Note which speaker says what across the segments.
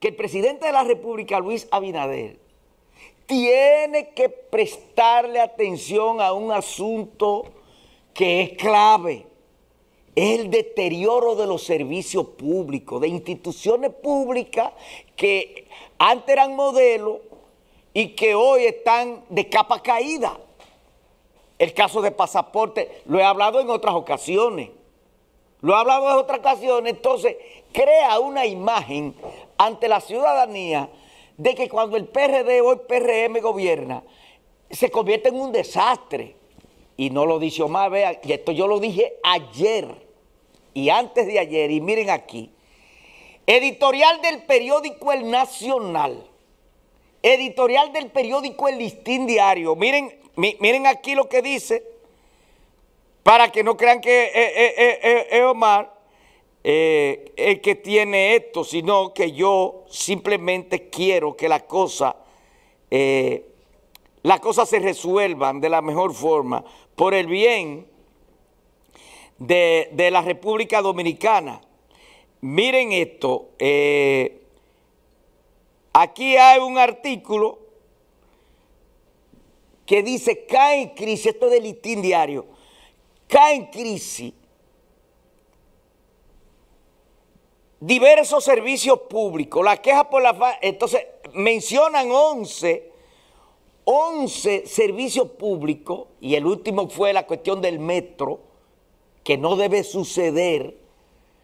Speaker 1: que el presidente de la República, Luis Abinader, tiene que prestarle atención a un asunto que es clave, es el deterioro de los servicios públicos, de instituciones públicas que antes eran modelo y que hoy están de capa caída. El caso de pasaporte lo he hablado en otras ocasiones. Lo he hablado en otras ocasiones. Entonces, crea una imagen ante la ciudadanía de que cuando el PRD o el PRM gobierna, se convierte en un desastre. Y no lo dice Omar, vean, y esto yo lo dije ayer y antes de ayer, y miren aquí, editorial del periódico El Nacional, editorial del periódico El Listín Diario, miren, miren aquí lo que dice, para que no crean que es eh, eh, eh, Omar, eh, el que tiene esto, sino que yo simplemente quiero que las cosas eh, las cosas se resuelvan de la mejor forma por el bien de, la República Dominicana. Miren esto, eh, aquí hay un artículo que dice cae en crisis, esto es del diario, cae en crisis diversos servicios públicos, la queja por la... Entonces, mencionan 11, 11 servicios públicos, y el último fue la cuestión del metro, que no debe suceder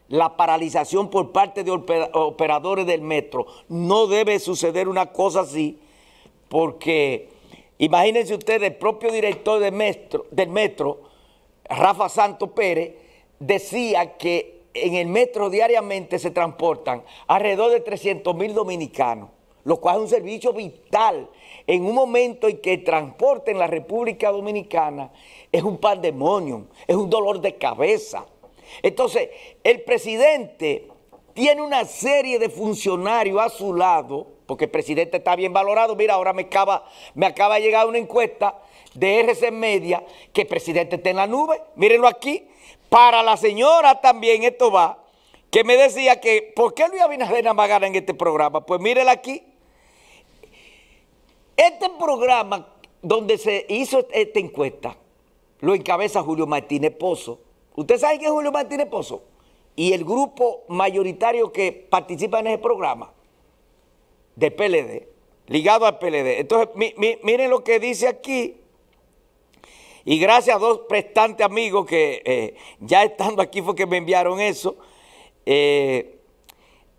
Speaker 1: la paralización por parte de operadores del metro. No debe suceder una cosa así, porque imagínense ustedes, el propio director del metro, del metro Rafa Santo Pérez, decía que en el metro diariamente se transportan alrededor de 300 mil dominicanos, lo cual es un servicio vital en un momento en que el transporte en la República Dominicana es un pandemonio, es un dolor de cabeza. Entonces, el presidente tiene una serie de funcionarios a su lado, porque el presidente está bien valorado. Mira, ahora me acaba, me acaba de llegar una encuesta de RC Media que el presidente está en la nube. Mírenlo aquí. Para la señora también esto va, que me decía que, ¿por qué Luis Abinader va a ganar en este programa? Pues mírela aquí. Este programa donde se hizo esta encuesta, lo encabeza Julio Martínez Pozo. ¿Usted sabe quién es Julio Martínez Pozo? Y el grupo mayoritario que participa en ese programa, de PLD, ligado al PLD. Entonces, miren lo que dice aquí y gracias a dos prestantes amigos que eh, ya estando aquí fue que me enviaron eso. Eh,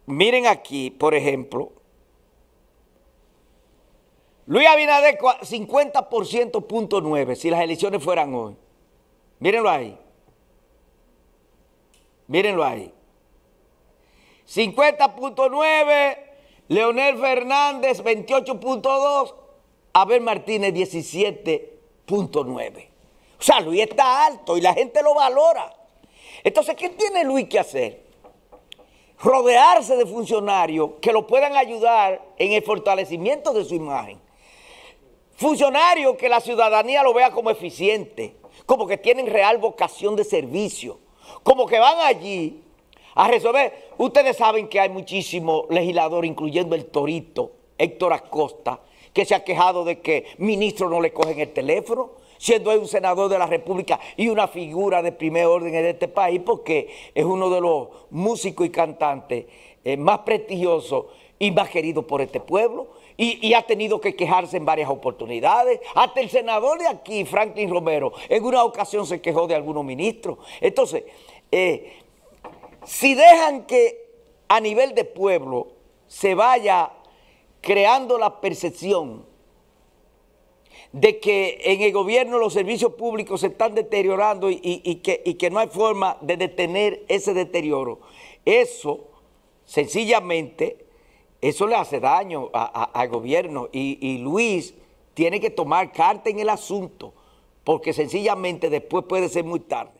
Speaker 1: miren aquí, por ejemplo, Luis Abinader 50.9 si las elecciones fueran hoy. Mírenlo ahí. Mírenlo ahí. 50.9, Leonel Fernández 28.2, Abel Martínez 17.9. O sea, Luis está alto y la gente lo valora. Entonces, ¿qué tiene Luis que hacer? Rodearse de funcionarios que lo puedan ayudar en el fortalecimiento de su imagen. Funcionarios que la ciudadanía lo vea como eficiente, como que tienen real vocación de servicio, como que van allí a resolver. Ustedes saben que hay muchísimos legisladores, incluyendo el Torito, Héctor Acosta, que se ha quejado de que ministros no le cogen el teléfono siendo él un senador de la República y una figura de primer orden en este país, porque es uno de los músicos y cantantes eh, más prestigiosos y más queridos por este pueblo. Y, ha tenido que quejarse en varias oportunidades. Hasta el senador de aquí, Franklin Romero, en una ocasión se quejó de algunos ministros. Entonces, eh, si dejan que a nivel de pueblo se vaya creando la percepción de que en el gobierno los servicios públicos se están deteriorando y, que, no hay forma de detener ese deterioro. Eso, sencillamente, eso le hace daño al gobierno y, Luis tiene que tomar carta en el asunto porque sencillamente después puede ser muy tarde.